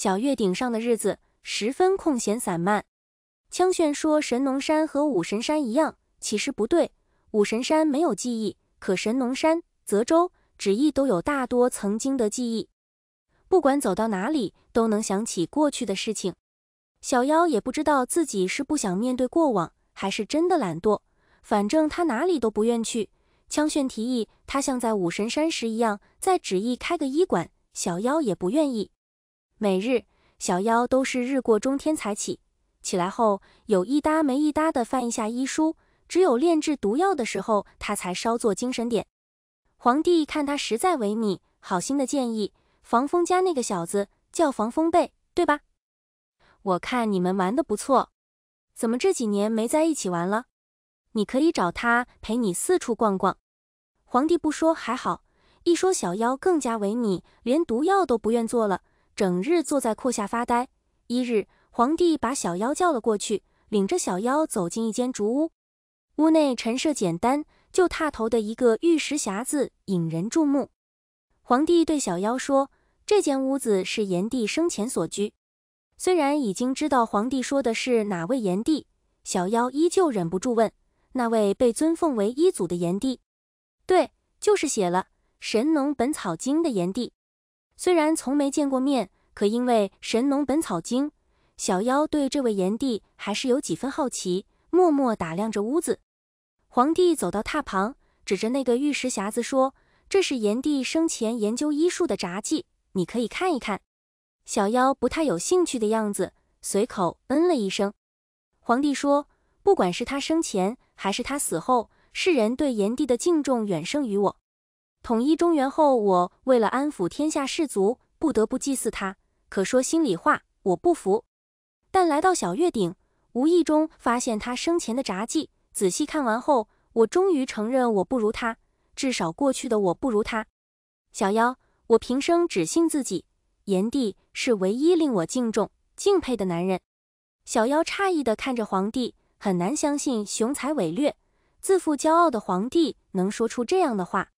小月顶上的日子十分空闲散漫。枪炫说：“神农山和武神山一样，其实不对。武神山没有记忆，可神农山、泽州、旨意都有大多曾经的记忆。不管走到哪里，都能想起过去的事情。”小妖也不知道自己是不想面对过往，还是真的懒惰。反正他哪里都不愿去。枪炫提议他像在武神山时一样，在旨意开个医馆。小妖也不愿意。每日小妖都是日过中天才起，起来后有一搭没一搭的翻一下医书，只有炼制毒药的时候他才稍作精神点。皇帝看他实在萎靡，好心的建议：防风家那个小子叫防风贝，对吧？我看你们玩的不错，怎么这几年没在一起玩了？你可以找他陪你四处逛逛。皇帝不说还好，一说小妖更加萎靡，连毒药都不愿做了。整日坐在阔下发呆。一日，皇帝把小妖叫了过去，领着小妖走进一间竹屋。屋内陈设简单，就踏头的一个玉石匣子引人注目。皇帝对小妖说：“这间屋子是炎帝生前所居。”虽然已经知道皇帝说的是哪位炎帝，小妖依旧忍不住问：“那位被尊奉为一祖的炎帝？对，就是写了《神农本草经》的炎帝。”虽然从没见过面，可因为《神农本草经》，小妖对这位炎帝还是有几分好奇，默默打量着屋子。皇帝走到榻旁，指着那个玉石匣子说：“这是炎帝生前研究医术的札记，你可以看一看。”小妖不太有兴趣的样子，随口嗯了一声。皇帝说：“不管是他生前还是他死后，世人对炎帝的敬重远胜于我。”统一中原后，我为了安抚天下士族，不得不祭祀他。可说心里话，我不服。但来到小月顶，无意中发现他生前的札记，仔细看完后，我终于承认我不如他，至少过去的我不如他。小妖，我平生只信自己，炎帝是唯一令我敬重、敬佩的男人。小妖诧异地看着皇帝，很难相信雄才伟略、自负骄傲的皇帝能说出这样的话。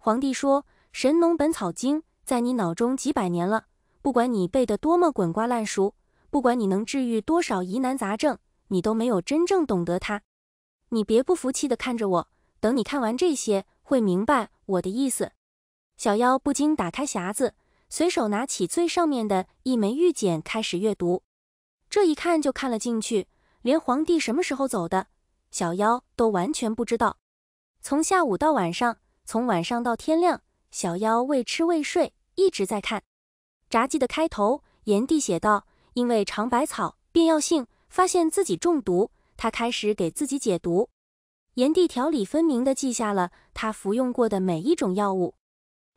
皇帝说：“神农本草经在你脑中几百年了，不管你背得多么滚瓜烂熟，不管你能治愈多少疑难杂症，你都没有真正懂得它。你别不服气的看着我，等你看完这些，会明白我的意思。”小妖不禁打开匣子，随手拿起最上面的一枚玉简开始阅读。这一看就看了进去，连皇帝什么时候走的，小妖都完全不知道。从下午到晚上。从晚上到天亮，小妖未吃未睡，一直在看《札记》的开头。炎帝写道：“因为尝百草便药性，发现自己中毒，他开始给自己解毒。”炎帝条理分明地记下了他服用过的每一种药物。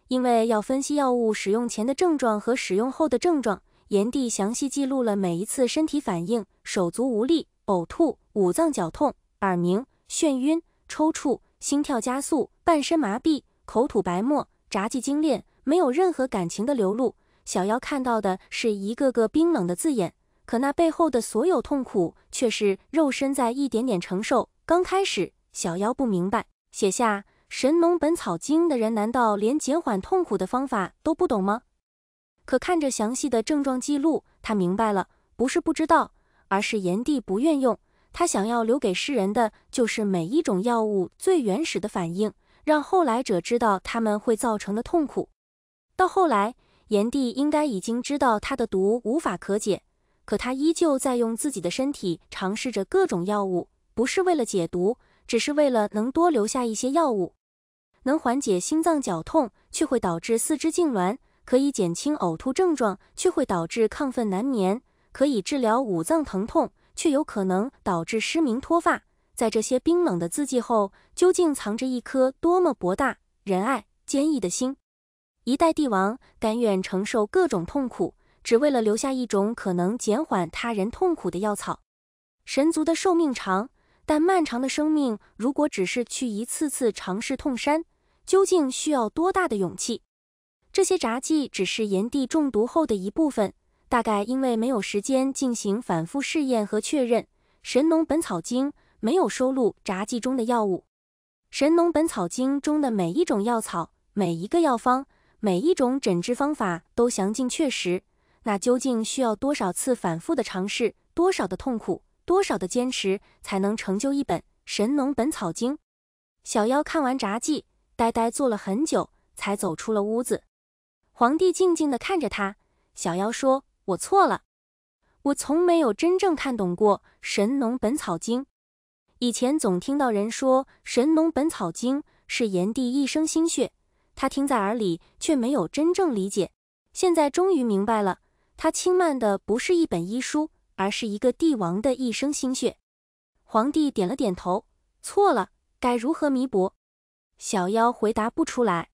因为要分析药物使用前的症状和使用后的症状，炎帝详细记录了每一次身体反应：手足无力、呕吐、五脏绞痛、耳鸣、眩晕、抽搐、心跳加速。半身麻痹，口吐白沫，杂技精炼，没有任何感情的流露。小妖看到的是一个个冰冷的字眼，可那背后的所有痛苦却是肉身在一点点承受。刚开始，小妖不明白，写下《神农本草经》的人难道连减缓痛苦的方法都不懂吗？可看着详细的症状记录，他明白了，不是不知道，而是炎帝不愿用。他想要留给世人的就是每一种药物最原始的反应。让后来者知道他们会造成的痛苦。到后来，炎帝应该已经知道他的毒无法可解，可他依旧在用自己的身体尝试着各种药物，不是为了解毒，只是为了能多留下一些药物。能缓解心脏绞痛，却会导致四肢痉挛；可以减轻呕吐症状，却会导致亢奋难眠；可以治疗五脏疼痛，却有可能导致失明脱发。在这些冰冷的字迹后，究竟藏着一颗多么博大、仁爱、坚毅的心？一代帝王甘愿承受各种痛苦，只为了留下一种可能减缓他人痛苦的药草。神族的寿命长，但漫长的生命如果只是去一次次尝试痛删，究竟需要多大的勇气？这些札记只是炎帝中毒后的一部分，大概因为没有时间进行反复试验和确认，《神农本草经》。没有收录杂记中的药物，《神农本草经》中的每一种药草、每一个药方、每一种诊治方法都详尽确实。那究竟需要多少次反复的尝试，多少的痛苦，多少的坚持，才能成就一本《神农本草经》？小妖看完杂记，呆呆坐了很久，才走出了屋子。皇帝静静地看着他，小妖说：“我错了，我从没有真正看懂过《神农本草经》。”以前总听到人说《神农本草经》是炎帝一生心血，他听在耳里却没有真正理解。现在终于明白了，他轻慢的不是一本医书，而是一个帝王的一生心血。皇帝点了点头，错了，该如何弥补？小妖回答不出来。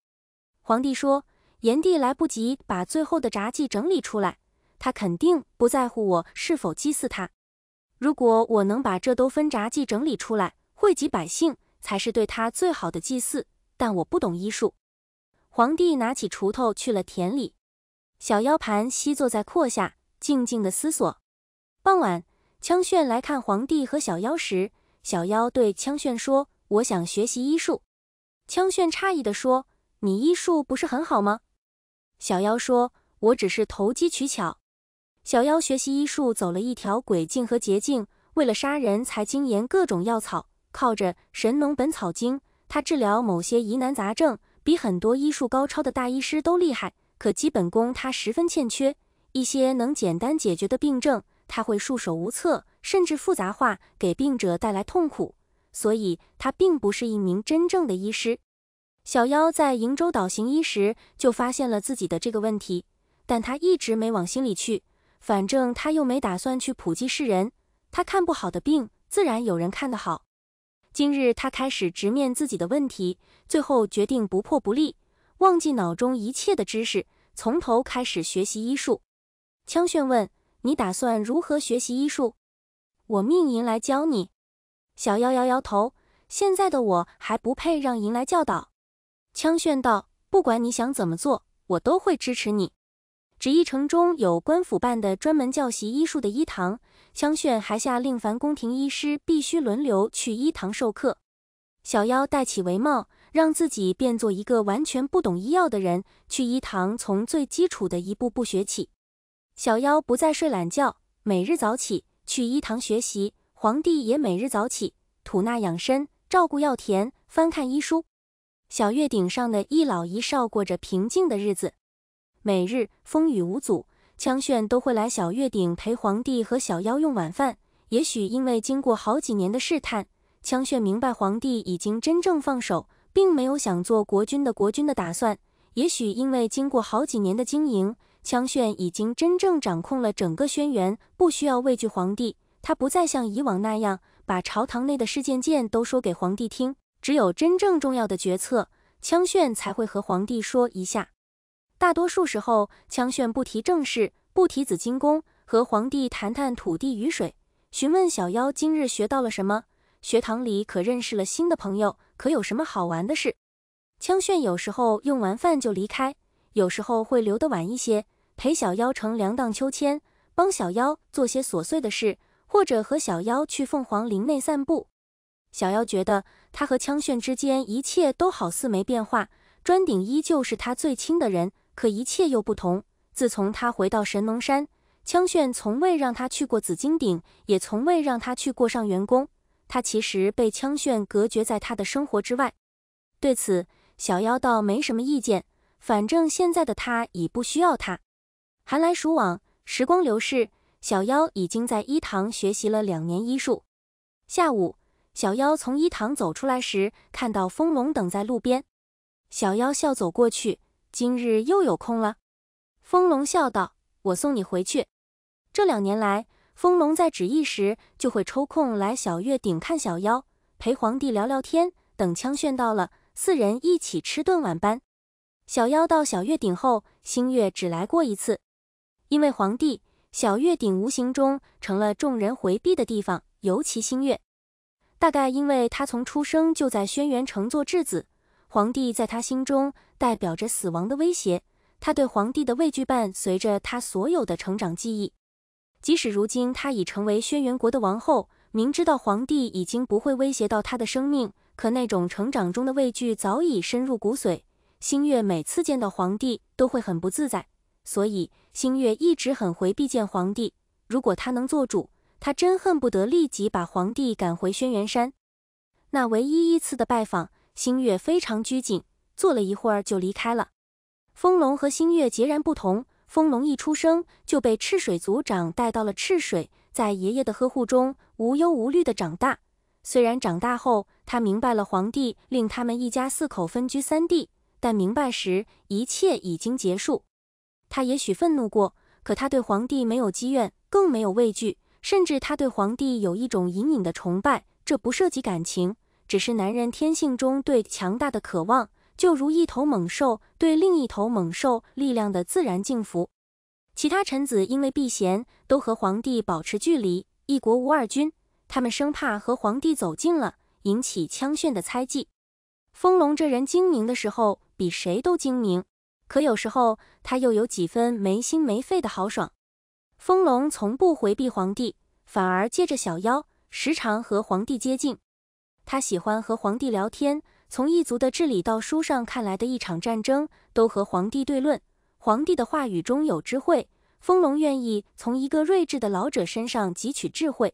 皇帝说：“炎帝来不及把最后的札记整理出来，他肯定不在乎我是否祭祀他。”如果我能把这兜分札记整理出来，惠及百姓，才是对他最好的祭祀。但我不懂医术。皇帝拿起锄头去了田里，小妖盘膝坐在阔下，静静的思索。傍晚，羌炫来看皇帝和小妖时，小妖对羌炫说：“我想学习医术。”羌炫诧异的说：“你医术不是很好吗？”小妖说：“我只是投机取巧。”小妖学习医术走了一条诡径和捷径，为了杀人，才精研各种药草，靠着《神农本草经》，他治疗某些疑难杂症，比很多医术高超的大医师都厉害。可基本功他十分欠缺，一些能简单解决的病症，他会束手无策，甚至复杂化，给病者带来痛苦。所以，他并不是一名真正的医师。小妖在瀛洲岛行医时，就发现了自己的这个问题，但他一直没往心里去。反正他又没打算去普济世人，他看不好的病，自然有人看得好。今日他开始直面自己的问题，最后决定不破不立，忘记脑中一切的知识，从头开始学习医术。枪炫问：“你打算如何学习医术？”我命迎来教你。小妖摇摇头：“现在的我还不配让迎来教导。”枪炫道：“不管你想怎么做，我都会支持你。”旨意城中有官府办的专门教习医术的医堂，相炫还下令凡宫廷医师必须轮流去医堂授课。小妖戴起围帽，让自己变作一个完全不懂医药的人，去医堂从最基础的一步步学起。小妖不再睡懒觉，每日早起去医堂学习。皇帝也每日早起吐纳养身，照顾药田，翻看医书。小月顶上的一老一少过着平静的日子。每日风雨无阻，羌炫都会来小月顶陪皇帝和小妖用晚饭。也许因为经过好几年的试探，羌炫明白皇帝已经真正放手，并没有想做国君的国君的打算。也许因为经过好几年的经营，羌炫已经真正掌控了整个轩辕，不需要畏惧皇帝。他不再像以往那样把朝堂内的事件件都说给皇帝听，只有真正重要的决策，羌炫才会和皇帝说一下。大多数时候，枪炫不提正事，不提紫金宫，和皇帝谈谈土地与水，询问小妖今日学到了什么，学堂里可认识了新的朋友，可有什么好玩的事。枪炫有时候用完饭就离开，有时候会留得晚一些，陪小妖乘凉、荡秋千，帮小妖做些琐碎的事，或者和小妖去凤凰林内散步。小妖觉得他和枪炫之间一切都好似没变化，砖顶依旧是他最亲的人。可一切又不同。自从他回到神农山，枪炫从未让他去过紫金顶，也从未让他去过上元宫。他其实被枪炫隔绝在他的生活之外。对此，小妖倒没什么意见，反正现在的他已不需要他。寒来暑往，时光流逝，小妖已经在医堂学习了两年医术。下午，小妖从医堂走出来时，看到风龙等在路边，小妖笑走过去。今日又有空了，风龙笑道：“我送你回去。”这两年来，风龙在旨意时就会抽空来小月顶看小妖，陪皇帝聊聊天。等枪炫到了，四人一起吃顿晚班。小妖到小月顶后，星月只来过一次，因为皇帝，小月顶无形中成了众人回避的地方，尤其星月。大概因为他从出生就在轩辕城做质子，皇帝在他心中。代表着死亡的威胁，他对皇帝的畏惧伴随着他所有的成长记忆。即使如今他已成为轩辕国的王后，明知道皇帝已经不会威胁到他的生命，可那种成长中的畏惧早已深入骨髓。星月每次见到皇帝都会很不自在，所以星月一直很回避见皇帝。如果他能做主，他真恨不得立即把皇帝赶回轩辕山。那唯一一次的拜访，星月非常拘谨。坐了一会儿就离开了。风龙和星月截然不同。风龙一出生就被赤水族长带到了赤水，在爷爷的呵护中无忧无虑的长大。虽然长大后他明白了皇帝令他们一家四口分居三地，但明白时一切已经结束。他也许愤怒过，可他对皇帝没有积怨，更没有畏惧，甚至他对皇帝有一种隐隐的崇拜。这不涉及感情，只是男人天性中对强大的渴望。就如一头猛兽对另一头猛兽力量的自然敬服，其他臣子因为避嫌，都和皇帝保持距离。一国无二君，他们生怕和皇帝走近了，引起枪炫的猜忌。风龙这人精明的时候，比谁都精明，可有时候他又有几分没心没肺的豪爽。风龙从不回避皇帝，反而借着小妖，时常和皇帝接近。他喜欢和皇帝聊天。从异族的治理到书上看来的一场战争，都和皇帝对论。皇帝的话语中有智慧，风龙愿意从一个睿智的老者身上汲取智慧。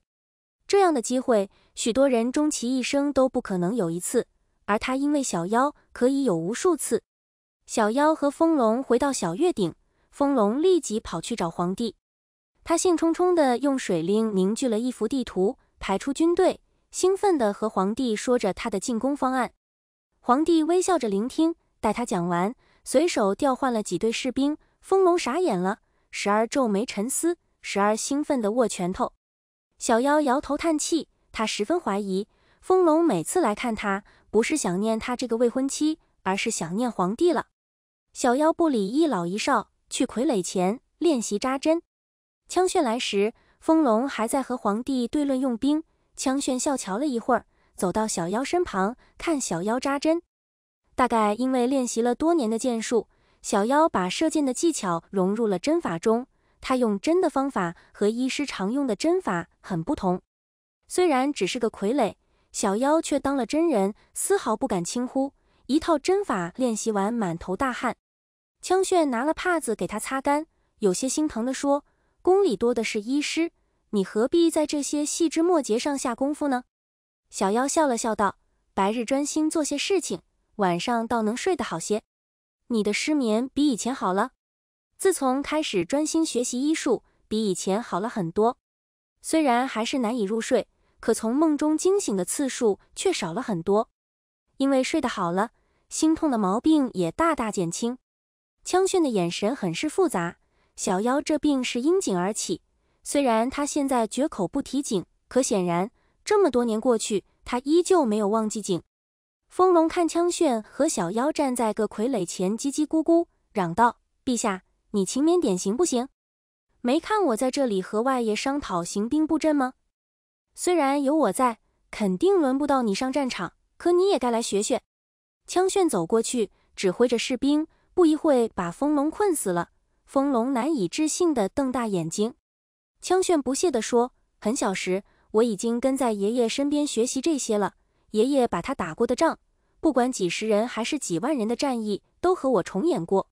这样的机会，许多人终其一生都不可能有一次，而他因为小妖，可以有无数次。小妖和风龙回到小月顶，风龙立即跑去找皇帝。他兴冲冲地用水灵凝聚了一幅地图，排出军队，兴奋地和皇帝说着他的进攻方案。皇帝微笑着聆听，待他讲完，随手调换了几队士兵。风龙傻眼了，时而皱眉沉思，时而兴奋地握拳头。小妖摇头叹气，他十分怀疑，风龙每次来看他，不是想念他这个未婚妻，而是想念皇帝了。小妖不理一老一少，去傀儡前练习扎针。枪炫来时，风龙还在和皇帝对论用兵。枪炫笑瞧了一会儿。走到小妖身旁，看小妖扎针。大概因为练习了多年的剑术，小妖把射箭的技巧融入了针法中。他用针的方法和医师常用的针法很不同。虽然只是个傀儡，小妖却当了真人，丝毫不敢轻忽。一套针法练习完，满头大汗。枪炫拿了帕子给他擦干，有些心疼地说：“宫里多的是医师，你何必在这些细枝末节上下功夫呢？”小妖笑了笑道：“白日专心做些事情，晚上倒能睡得好些。你的失眠比以前好了。自从开始专心学习医术，比以前好了很多。虽然还是难以入睡，可从梦中惊醒的次数却少了很多。因为睡得好了，心痛的毛病也大大减轻。”枪炫的眼神很是复杂。小妖这病是因井而起，虽然他现在绝口不提井，可显然。这么多年过去，他依旧没有忘记景风龙。看枪炫和小妖站在个傀儡前叽叽咕咕，嚷道：“陛下，你勤勉点行不行？没看我在这里和外爷商讨行兵布阵吗？虽然有我在，肯定轮不到你上战场，可你也该来学学。”枪炫走过去，指挥着士兵，不一会把风龙困死了。风龙难以置信地瞪大眼睛，枪炫不屑地说：“很小时。”我已经跟在爷爷身边学习这些了。爷爷把他打过的仗，不管几十人还是几万人的战役，都和我重演过。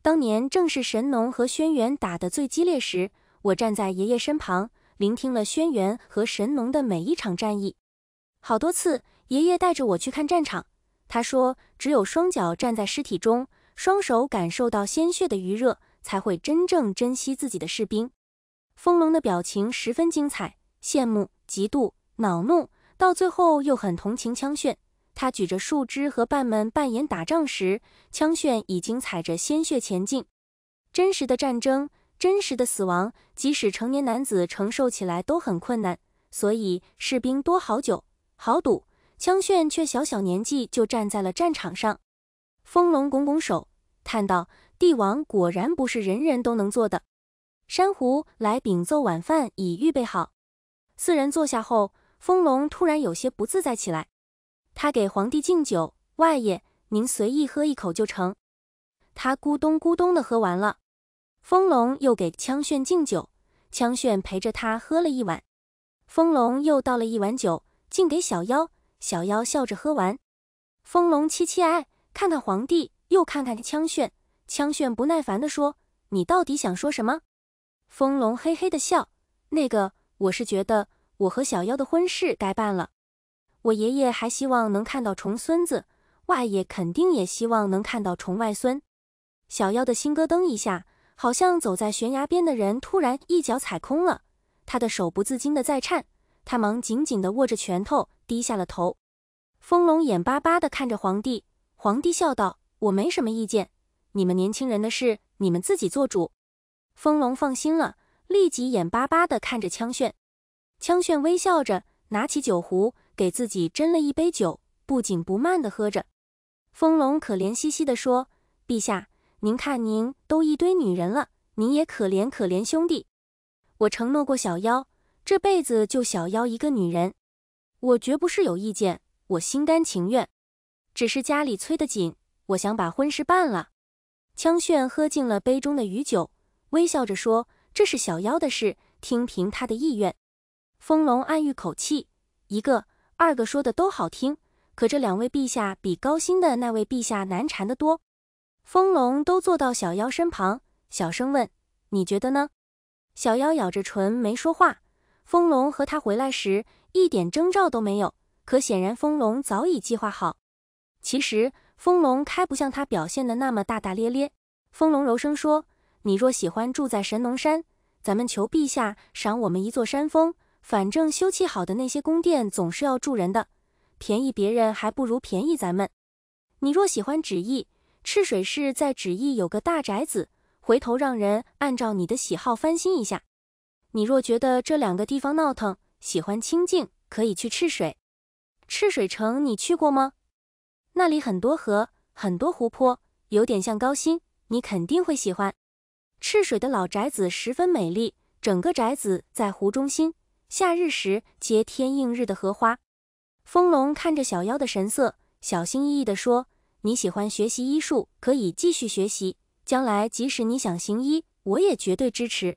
当年正是神农和轩辕打得最激烈时，我站在爷爷身旁，聆听了轩辕和神农的每一场战役。好多次，爷爷带着我去看战场。他说：“只有双脚站在尸体中，双手感受到鲜血的余热，才会真正珍惜自己的士兵。”风龙的表情十分精彩。羡慕、嫉妒、恼怒，到最后又很同情枪炫。他举着树枝和伴们扮演打仗时，枪炫已经踩着鲜血前进。真实的战争，真实的死亡，即使成年男子承受起来都很困难，所以士兵多好酒好赌。枪炫却小小年纪就站在了战场上。风龙拱拱手，叹道：“帝王果然不是人人都能做的。”珊瑚来禀奏，晚饭已预备好。四人坐下后，风龙突然有些不自在起来。他给皇帝敬酒：“外爷，您随意喝一口就成。”他咕咚咕咚的喝完了。风龙又给枪炫敬酒，枪炫陪着他喝了一碗。风龙又倒了一碗酒，敬给小妖。小妖笑着喝完。风龙凄凄哀，看看皇帝，又看看枪炫。枪炫不耐烦地说：“你到底想说什么？”风龙嘿嘿的笑：“那个。”我是觉得我和小妖的婚事该办了，我爷爷还希望能看到重孙子，外爷肯定也希望能看到重外孙。小妖的心咯噔一下，好像走在悬崖边的人突然一脚踩空了，他的手不自禁的在颤，他忙紧紧的握着拳头，低下了头。风龙眼巴巴的看着皇帝，皇帝笑道：“我没什么意见，你们年轻人的事，你们自己做主。”风龙放心了。立即眼巴巴地看着枪炫，枪炫微笑着拿起酒壶，给自己斟了一杯酒，不紧不慢地喝着。风龙可怜兮兮地说：“陛下，您看您都一堆女人了，您也可怜可怜兄弟。我承诺过小妖，这辈子就小妖一个女人，我绝不是有意见，我心甘情愿。只是家里催得紧，我想把婚事办了。”枪炫喝尽了杯中的余酒，微笑着说。这是小妖的事，听凭他的意愿。风龙暗喻口气，一个二个说的都好听，可这两位陛下比高辛的那位陛下难缠得多。风龙都坐到小妖身旁，小声问：“你觉得呢？”小妖咬着唇没说话。风龙和他回来时一点征兆都没有，可显然风龙早已计划好。其实风龙开不像他表现的那么大大咧咧。风龙柔声说。你若喜欢住在神农山，咱们求陛下赏我们一座山峰。反正修葺好的那些宫殿总是要住人的，便宜别人还不如便宜咱们。你若喜欢旨意，赤水市在旨意有个大宅子，回头让人按照你的喜好翻新一下。你若觉得这两个地方闹腾，喜欢清静，可以去赤水。赤水城你去过吗？那里很多河，很多湖泊，有点像高新，你肯定会喜欢。赤水的老宅子十分美丽，整个宅子在湖中心。夏日时，接天映日的荷花。风龙看着小妖的神色，小心翼翼地说：“你喜欢学习医术，可以继续学习，将来即使你想行医，我也绝对支持。”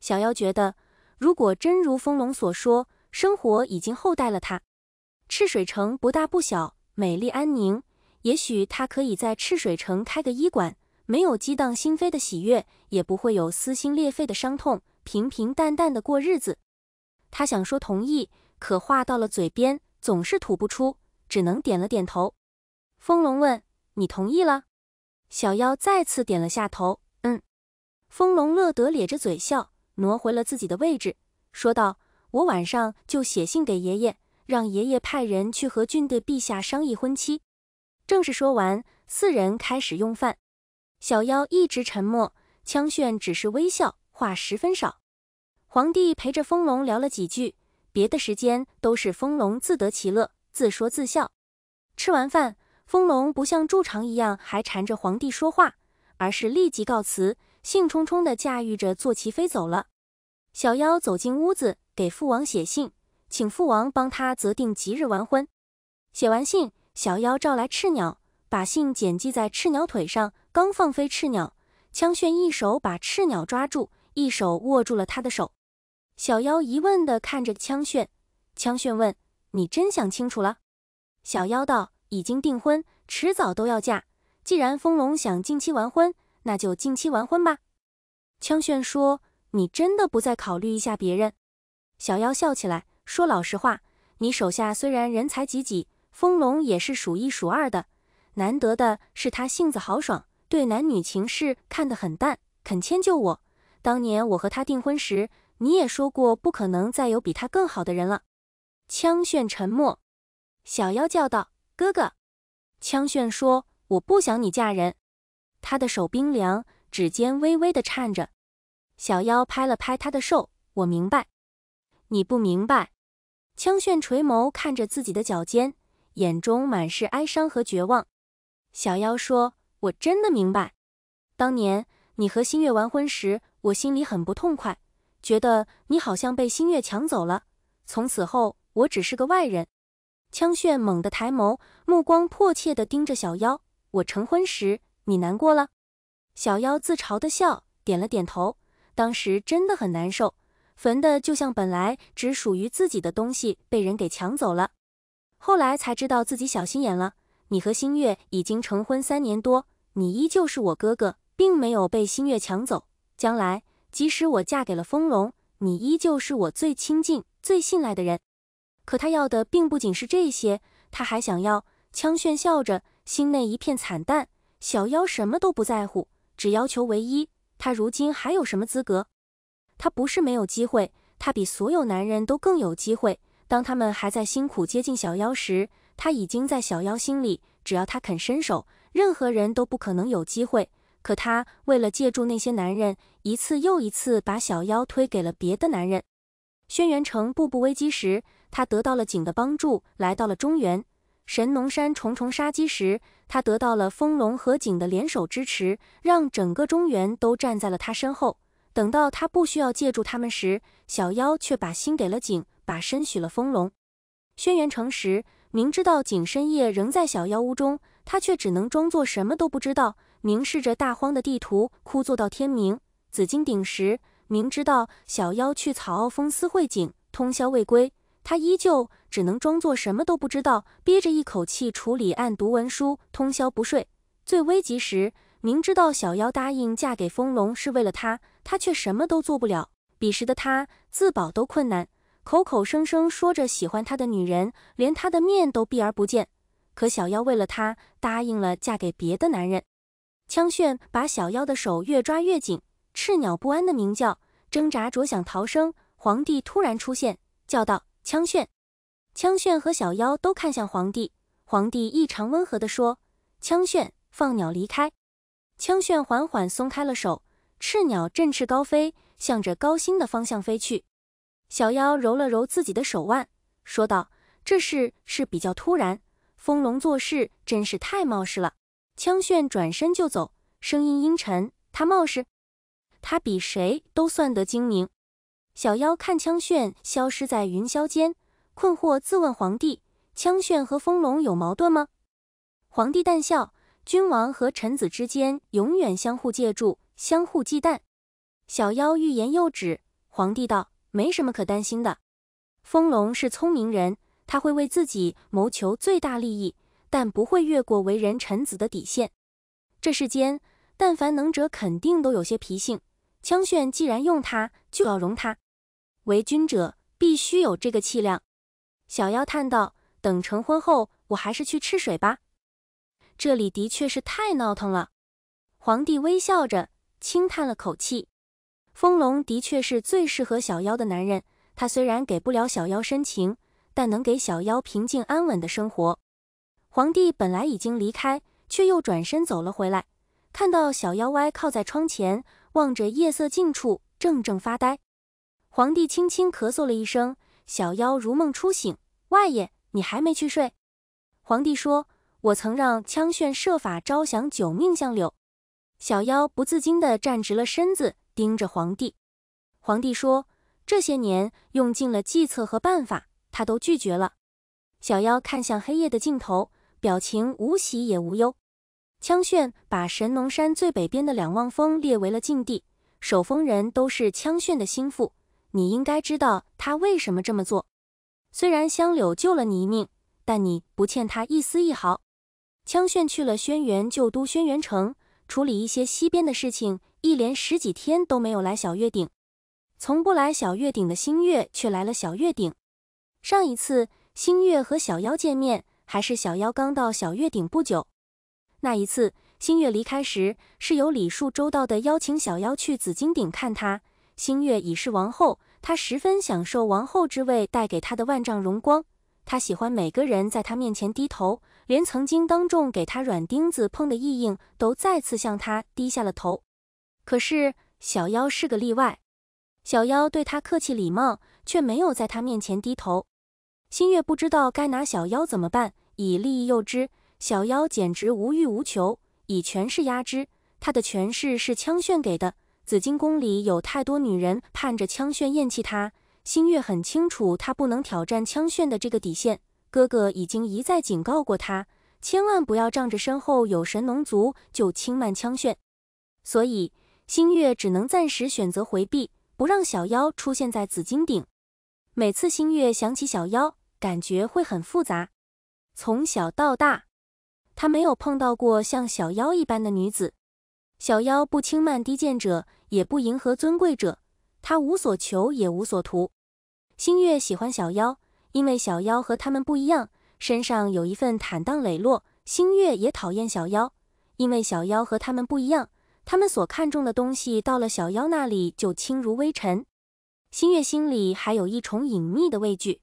小妖觉得，如果真如风龙所说，生活已经厚待了他。赤水城不大不小，美丽安宁，也许他可以在赤水城开个医馆。没有激荡心扉的喜悦，也不会有撕心裂肺的伤痛，平平淡淡的过日子。他想说同意，可话到了嘴边总是吐不出，只能点了点头。风龙问：“你同意了？”小妖再次点了下头，嗯。风龙乐得咧着嘴笑，挪回了自己的位置，说道：“我晚上就写信给爷爷，让爷爷派人去和俊的陛下商议婚期。”正式说完，四人开始用饭。小妖一直沉默，枪炫只是微笑，话十分少。皇帝陪着风龙聊了几句，别的时间都是风龙自得其乐，自说自笑。吃完饭，风龙不像筑长一样还缠着皇帝说话，而是立即告辞，兴冲冲地驾驭着坐骑飞走了。小妖走进屋子，给父王写信，请父王帮他择定吉日完婚。写完信，小妖召来赤鸟。把信剪系在赤鸟腿上，刚放飞赤鸟，枪炫一手把赤鸟抓住，一手握住了他的手。小妖疑问地看着枪炫，枪炫问：“你真想清楚了？”小妖道：“已经订婚，迟早都要嫁。既然风龙想近期完婚，那就近期完婚吧。”枪炫说：“你真的不再考虑一下别人？”小妖笑起来说：“老实话，你手下虽然人才济济，风龙也是数一数二的。”难得的是他性子豪爽，对男女情事看得很淡，肯迁就我。当年我和他订婚时，你也说过不可能再有比他更好的人了。枪炫沉默，小妖叫道：“哥哥。”枪炫说：“我不想你嫁人。”他的手冰凉，指尖微微的颤着。小妖拍了拍他的手：“我明白，你不明白。”枪炫垂眸看着自己的脚尖，眼中满是哀伤和绝望。小妖说：“我真的明白，当年你和星月完婚时，我心里很不痛快，觉得你好像被星月抢走了。从此后，我只是个外人。”枪炫猛地抬眸，目光迫切地盯着小妖：“我成婚时，你难过了？”小妖自嘲的笑，点了点头：“当时真的很难受，焚的就像本来只属于自己的东西被人给抢走了。后来才知道自己小心眼了。”你和星月已经成婚三年多，你依旧是我哥哥，并没有被星月抢走。将来，即使我嫁给了风龙，你依旧是我最亲近、最信赖的人。可他要的并不仅是这些，他还想要。枪炫笑着，心内一片惨淡。小妖什么都不在乎，只要求唯一。他如今还有什么资格？他不是没有机会，他比所有男人都更有机会。当他们还在辛苦接近小妖时，他已经在小妖心里，只要他肯伸手，任何人都不可能有机会。可他为了借助那些男人，一次又一次把小妖推给了别的男人。轩辕城步步危机时，他得到了景的帮助，来到了中原。神农山重重杀机时，他得到了风龙和景的联手支持，让整个中原都站在了他身后。等到他不需要借助他们时，小妖却把心给了景，把身许了风龙。轩辕城时。明知道景深夜仍在小妖屋中，他却只能装作什么都不知道，凝视着大荒的地图，枯坐到天明。紫金鼎时，明知道小妖去草坳峰司会景，通宵未归，他依旧只能装作什么都不知道，憋着一口气处理案牍文书，通宵不睡。最危急时，明知道小妖答应嫁给风龙是为了他，他却什么都做不了。彼时的他，自保都困难。口口声声说着喜欢他的女人，连他的面都避而不见。可小妖为了他，答应了嫁给别的男人。枪炫把小妖的手越抓越紧，赤鸟不安的鸣叫，挣扎着想逃生。皇帝突然出现，叫道：“枪炫！”枪炫和小妖都看向皇帝。皇帝异常温和的说：“枪炫，放鸟离开。”枪炫缓缓松开了手，赤鸟振翅高飞，向着高星的方向飞去。小妖揉了揉自己的手腕，说道：“这事是比较突然，风龙做事真是太冒失了。”枪炫转身就走，声音阴沉：“他冒失？他比谁都算得精明。”小妖看枪炫消失在云霄间，困惑自问：“皇帝，枪炫和风龙有矛盾吗？”皇帝淡笑：“君王和臣子之间，永远相互借助，相互忌惮。”小妖欲言又止。皇帝道。没什么可担心的，风龙是聪明人，他会为自己谋求最大利益，但不会越过为人臣子的底线。这世间，但凡能者，肯定都有些脾性。枪炫既然用他，就要容他。为君者必须有这个气量。小妖叹道：“等成婚后，我还是去吃水吧，这里的确是太闹腾了。”皇帝微笑着，轻叹了口气。风龙的确是最适合小妖的男人。他虽然给不了小妖深情，但能给小妖平静安稳的生活。皇帝本来已经离开，却又转身走了回来。看到小妖歪靠在窗前，望着夜色尽处，怔怔发呆。皇帝轻轻咳嗽了一声，小妖如梦初醒：“外爷，你还没去睡？”皇帝说：“我曾让枪炫设法招降九命相柳。”小妖不自禁地站直了身子。盯着皇帝，皇帝说：“这些年用尽了计策和办法，他都拒绝了。”小妖看向黑夜的尽头，表情无喜也无忧。枪炫把神农山最北边的两望峰列为了禁地，守峰人都是枪炫的心腹。你应该知道他为什么这么做。虽然香柳救了你一命，但你不欠他一丝一毫。枪炫去了轩辕旧都轩辕城。处理一些西边的事情，一连十几天都没有来小月顶。从不来小月顶的星月，却来了小月顶。上一次星月和小妖见面，还是小妖刚到小月顶不久。那一次星月离开时，是由礼数周到的邀请小妖去紫金顶看他。星月已是王后，她十分享受王后之位带给她的万丈荣光。她喜欢每个人在她面前低头。连曾经当众给他软钉子碰的异应都再次向他低下了头，可是小妖是个例外。小妖对他客气礼貌，却没有在他面前低头。星月不知道该拿小妖怎么办，以利益诱之，小妖简直无欲无求；以权势压之，他的权势是枪炫给的。紫金宫里有太多女人盼着枪炫厌弃他，星月很清楚，他不能挑战枪炫的这个底线。哥哥已经一再警告过他，千万不要仗着身后有神农族就轻慢枪炫。所以星月只能暂时选择回避，不让小妖出现在紫金顶。每次星月想起小妖，感觉会很复杂。从小到大，他没有碰到过像小妖一般的女子。小妖不轻慢低贱者，也不迎合尊贵者，他无所求也无所图。星月喜欢小妖。因为小妖和他们不一样，身上有一份坦荡磊落。星月也讨厌小妖，因为小妖和他们不一样。他们所看重的东西到了小妖那里就轻如微尘。星月心里还有一重隐秘的畏惧。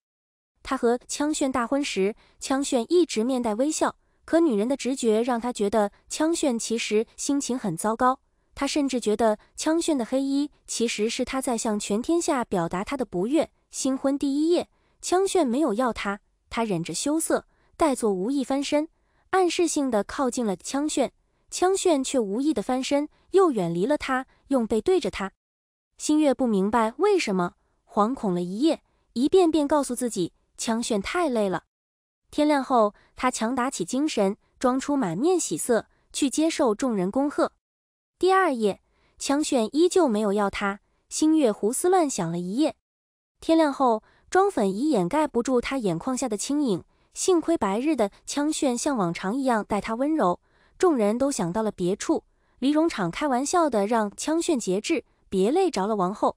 他和枪炫大婚时，枪炫一直面带微笑，可女人的直觉让他觉得枪炫其实心情很糟糕。他甚至觉得枪炫的黑衣其实是他在向全天下表达他的不悦。新婚第一夜。枪炫没有要他，他忍着羞涩，代作无意翻身，暗示性的靠近了枪炫，枪炫却无意的翻身，又远离了他，用背对着他。星月不明白为什么，惶恐了一夜，一遍遍告诉自己，枪炫太累了。天亮后，他强打起精神，装出满面喜色，去接受众人恭贺。第二夜，枪炫依旧没有要他，星月胡思乱想了一夜。天亮后。妆粉已掩盖不住她眼眶下的轻盈。幸亏白日的枪炫像往常一样待她温柔。众人都想到了别处，黎荣昶开玩笑的让枪炫节制，别累着了王后。